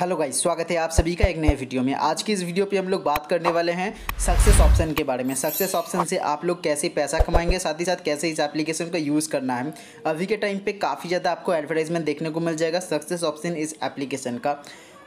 hello guys स्वागत है आप सभी का एक नए वीडियो में आज की इस वीडियो पे हम लोग बात करने वाले हैं सक्सेस ऑप्शन के बारे में सक्सेस ऑप्शन से आप लोग कैसे पैसा कमाएंगे साथ ही साथ कैसे इस एप्लीकेशन का यूज़ करना है अभी के टाइम पे काफ़ी ज़्यादा आपको एडवर्टाइजमेंट देखने को मिल जाएगा सक्सेस ऑप्शन इस एप्लीकेशन का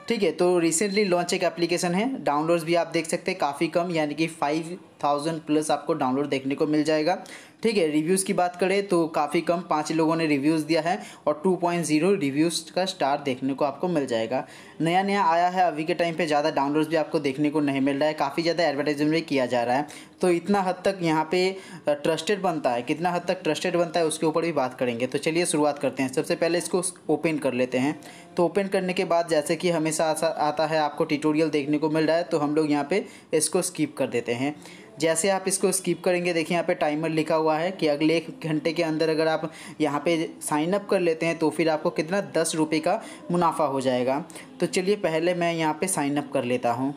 ठीक है तो रिसेंटली लॉन्च एक एप्लीकेशन है डाउनलोड्स भी आप देख सकते हैं काफ़ी कम यानी कि फाइव थाउजेंड प्लस आपको डाउनलोड देखने को मिल जाएगा ठीक है रिव्यूज़ की बात करें तो काफ़ी कम पाँच लोगों ने रिव्यूज़ दिया है और 2.0 रिव्यूज़ का स्टार देखने को आपको मिल जाएगा नया नया आया है अभी के टाइम पे ज़्यादा डाउनलोड्स भी आपको देखने को नहीं मिल रहा है काफ़ी ज़्यादा एडवर्टाइजमेंट भी किया जा रहा है तो इतना हद तक यहाँ पे ट्रस्टेड बनता है कितना हद तक ट्रस्टेड बनता है उसके ऊपर भी बात करेंगे तो चलिए शुरुआत करते हैं सबसे पहले इसको ओपन कर लेते हैं तो ओपन करने के बाद जैसे कि हमेशा आता है आपको ट्यूटोरियल देखने को मिल रहा है तो हम लोग यहाँ पर इसको स्किप कर देते हैं जैसे आप इसको स्किप करेंगे देखिए यहाँ पे टाइमर लिखा हुआ है कि अगले एक घंटे के अंदर अगर आप यहाँ पे साइन अप कर लेते हैं तो फिर आपको कितना दस रुपये का मुनाफा हो जाएगा तो चलिए पहले मैं यहाँ पे साइन अप कर लेता हूँ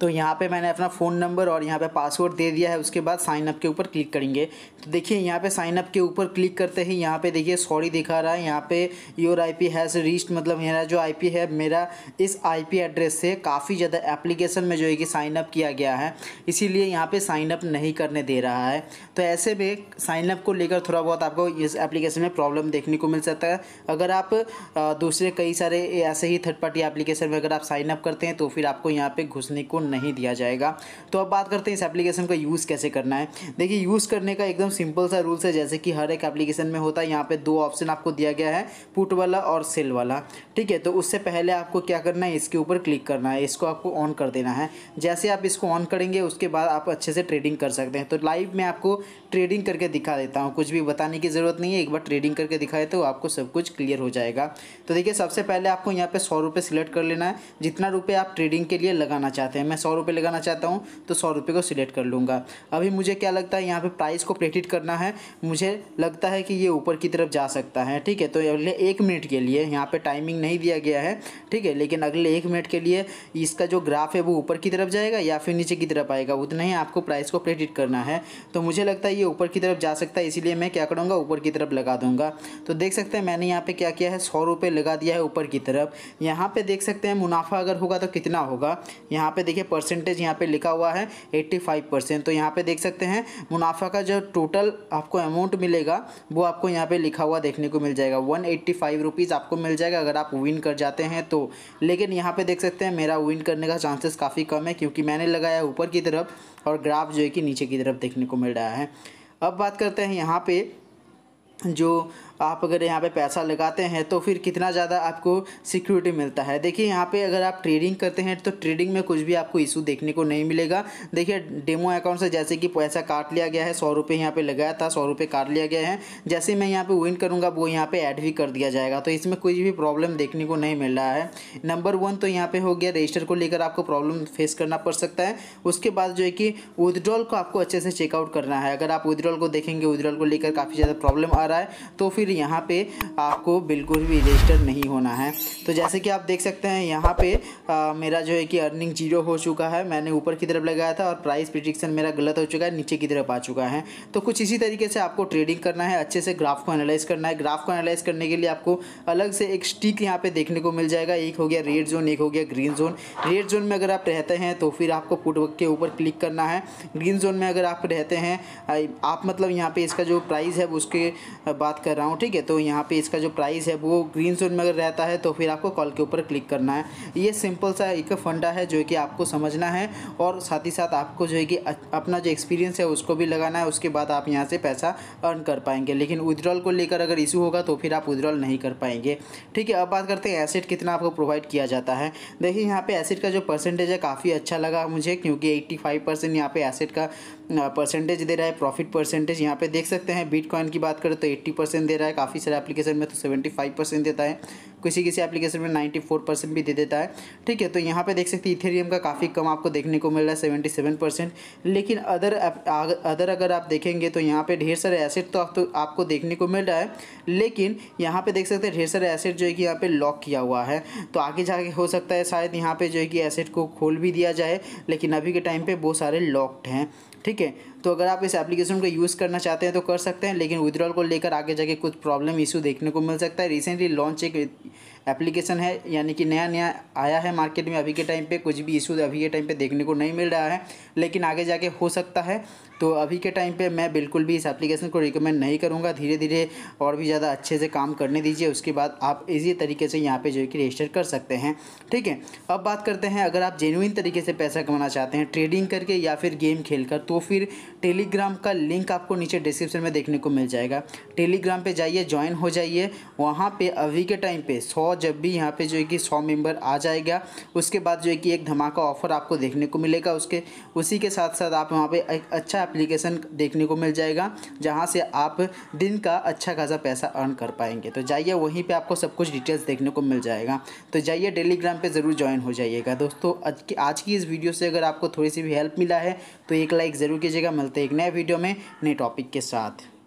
तो यहाँ पे मैंने अपना फ़ोन नंबर और यहाँ पे पासवर्ड दे दिया है उसके बाद साइन अप के ऊपर क्लिक करेंगे तो देखिए यहाँ पे साइन अप के ऊपर क्लिक करते ही यहाँ पे देखिए सॉरी दिखा रहा है यहाँ पे योर आईपी हैज़ रीच्ड मतलब मेरा जो आईपी है मेरा इस आईपी एड्रेस से काफ़ी ज़्यादा एप्लीकेशन में जो है कि साइन अप किया गया है इसीलिए यहाँ पर साइन अप नहीं करने दे रहा है तो ऐसे में साइन अप को लेकर थोड़ा बहुत आपको इस एप्लीकेशन में प्रॉब्लम देखने को मिल सकता है अगर आप दूसरे कई सारे ऐसे ही थर्ड पार्टी एप्लीकेशन में अगर आप साइन अप करते हैं तो फिर आपको यहाँ पर घुसने को नहीं दिया जाएगा तो अब बात करते हैं इस एप्लीकेशन का यूज़ कैसे करना है देखिए यूज़ करने का एकदम सिंपल सा रूल्स है जैसे कि हर एक एप्लीकेशन में होता है यहाँ पर दो ऑप्शन आपको दिया गया है पुट वाला और सेल वाला ठीक है तो उससे पहले आपको क्या करना है इसके ऊपर क्लिक करना है इसको आपको ऑन कर देना है जैसे आप इसको ऑन करेंगे उसके बाद आप अच्छे से ट्रेडिंग कर सकते हैं तो लाइव में आपको ट्रेडिंग करके दिखा देता हूँ कुछ भी बताने की ज़रूरत नहीं है एक बार ट्रेडिंग करके दिखा देते हो आपको सब कुछ क्लियर हो जाएगा तो देखिए सबसे पहले आपको यहाँ पे सौ रुपये सिलेक्ट कर लेना है जितना रुपये आप ट्रेडिंग के लिए लगाना चाहते हैं मैं सौ रुपये लगाना चाहता हूँ तो सौ रुपये को सिलेक्ट कर लूँगा अभी मुझे क्या लगता है यहाँ पे प्राइस को प्रेडिट करना है मुझे लगता है कि ये ऊपर की तरफ जा सकता है ठीक है तो अगले एक मिनट के लिए यहाँ पर टाइमिंग नहीं दिया गया है ठीक है लेकिन अगले एक मिनट के लिए इसका जो ग्राफ है वो ऊपर की तरफ जाएगा या फिर नीचे की तरफ आएगा उतना ही आपको प्राइस को प्रेडिट करना है तो मुझे लगता है ये ऊपर की तरफ जा सकता है इसीलिए मैं क्या करूँगा ऊपर की तरफ लगा दूँगा तो देख सकते हैं मैंने यहाँ पे क्या किया है सौ रुपये लगा दिया है ऊपर की तरफ यहाँ पे देख सकते हैं मुनाफा अगर होगा तो कितना होगा यहाँ पे देखिए परसेंटेज यहाँ पे लिखा हुआ है 85 परसेंट तो यहाँ पे देख सकते हैं मुनाफा का जो टोटल आपको अमाउंट मिलेगा वो आपको यहाँ पे लिखा हुआ देखने को मिल जाएगा वन एट्टी आपको मिल जाएगा अगर आप विन कर जाते हैं तो लेकिन यहाँ पर देख सकते हैं मेरा विन करने का चांसेस काफ़ी कम है क्योंकि मैंने लगाया ऊपर की तरफ और ग्राफ जो है कि नीचे की तरफ देखने को मिल रहा है अब बात करते हैं यहाँ पर जो आप अगर यहाँ पे पैसा लगाते हैं तो फिर कितना ज़्यादा आपको सिक्योरिटी मिलता है देखिए यहाँ पे अगर आप ट्रेडिंग करते हैं तो ट्रेडिंग में कुछ भी आपको इशू देखने को नहीं मिलेगा देखिए डेमो अकाउंट से जैसे कि पैसा काट लिया गया है सौ रुपये यहाँ पर लगाया था सौ रुपये काट लिया गया है जैसे मैं यहाँ पर विन करूँगा वो यहाँ पर ऐड भी कर दिया जाएगा तो इसमें कोई भी प्रॉब्लम देखने को नहीं मिल रहा है नंबर वन तो यहाँ पर हो गया रजिस्टर को लेकर आपको प्रॉब्लम फेस करना पड़ सकता है उसके बाद जो है कि विदड्रॉल को आपको अच्छे से चेकआउट करना है अगर आप विदड्रॉल को देखेंगे विदड्रॉल को लेकर काफ़ी ज़्यादा प्रॉब्लम आ रहा है तो फिर फिर यहाँ पे आपको बिल्कुल भी रजिस्टर नहीं होना है तो जैसे कि आप देख सकते हैं यहाँ पे आ, मेरा जो है कि अर्निंग जीरो हो चुका है मैंने ऊपर की तरफ लगाया था और प्राइस प्रिडिक्शन मेरा गलत हो चुका है नीचे की तरफ आ चुका है तो कुछ इसी तरीके से आपको ट्रेडिंग करना है अच्छे से ग्राफ को एनालाइज करना है ग्राफ को एनालाइज करने के लिए आपको अलग से एक स्टिक यहाँ पर देखने को मिल जाएगा एक हो गया रेड जोन एक हो गया ग्रीन जोन रेड जोन में अगर आप रहते हैं तो फिर आपको पुट के ऊपर क्लिक करना है ग्रीन जोन में अगर आप रहते हैं आप मतलब यहाँ पर इसका जो प्राइस है उसके बात कर रहा हूँ ठीक है तो यहाँ पे इसका जो प्राइस है वो ग्रीन जोन में अगर रहता है तो फिर आपको कॉल के ऊपर क्लिक करना है ये सिंपल सा एक फंडा है जो कि आपको समझना है और साथ ही साथ आपको जो है कि अपना जो एक्सपीरियंस है उसको भी लगाना है उसके बाद आप यहाँ से पैसा अर्न कर पाएंगे लेकिन विदड्रॉल को लेकर अगर इशू होगा तो फिर आप विदड्रॉल नहीं कर पाएंगे ठीक है अब बात करते हैं एसेट कितना आपको प्रोवाइड किया जाता है देखिए यहाँ पर एसेट का जो परसेंटेज है काफ़ी अच्छा लगा मुझे क्योंकि एट्टी फाइव परसेंट यहाँ पर एसेट का परसेंटेज दे रहा है प्रॉफिट परसेंटेज यहाँ पे देख सकते हैं बिटकॉइन की बात करें तो 80 परसेंट दे रहा है काफ़ी सारे एप्लीकेशन में तो 75 परसेंट देता है किसी किसी एप्लीकेशन में 94 परसेंट भी दे देता है ठीक है तो यहाँ पे देख सकते हैं इथेरियम का काफ़ी कम आपको देखने को मिल रहा है सेवेंटी सेवन परसेंट लेकिन अदर अदर अगर आप देखेंगे तो यहाँ पर ढेर सारे एसेट तो, आप तो आपको देखने को मिल रहा है लेकिन यहाँ पर देख सकते हैं ढेर सारे एसेट जो है कि यहाँ पर लॉक किया हुआ है तो आगे जाके हो सकता है शायद यहाँ पर जो है कि एसेट को खोल भी दिया जाए लेकिन अभी के टाइम पर वो सारे लॉक्ड हैं ठीक ठीक है तो अगर आप इस एप्लीकेशन को यूज़ करना चाहते हैं तो कर सकते हैं लेकिन विड्रॉल को लेकर आगे जाके कुछ प्रॉब्लम इशू देखने को मिल सकता है रिसेंटली लॉन्च एक एप्लीकेशन है यानी कि नया नया आया है मार्केट में अभी के टाइम पे कुछ भी इशू अभी के टाइम पे देखने को नहीं मिल रहा है लेकिन आगे जाके हो सकता है तो अभी के टाइम पे मैं बिल्कुल भी इस एप्लीकेशन को रिकमेंड नहीं करूँगा धीरे धीरे और भी ज़्यादा अच्छे से काम करने दीजिए उसके बाद आप इजी तरीके से यहाँ पर जो है कि रजिस्टर कर सकते हैं ठीक है अब बात करते हैं अगर आप जेनुइन तरीके से पैसा कमाना चाहते हैं ट्रेडिंग करके या फिर गेम खेल कर तो फिर टेलीग्राम का लिंक आपको नीचे डिस्क्रिप्शन में देखने को मिल जाएगा टेलीग्राम पर जाइए ज्वाइन हो जाइए वहाँ पर अभी के टाइम पर सौ जब भी यहाँ पर जो है कि सौ मेम्बर आ जाएगा उसके बाद जो है कि एक धमाका ऑफर आपको देखने को मिलेगा उसके उसी के साथ साथ आप वहाँ पर एक अच्छा एप्लीकेशन देखने को मिल जाएगा जहाँ से आप दिन का अच्छा खासा पैसा अर्न कर पाएंगे तो जाइए वहीं पर आपको सब कुछ डिटेल्स देखने को मिल जाएगा तो जाइए टेलीग्राम पर ज़रूर ज्वाइन हो जाइएगा दोस्तों आज की आज की इस वीडियो से अगर आपको थोड़ी सी भी हेल्प मिला है तो एक लाइक ज़रूर कीजिएगा मिलते हैं एक नए वीडियो में नए टॉपिक के साथ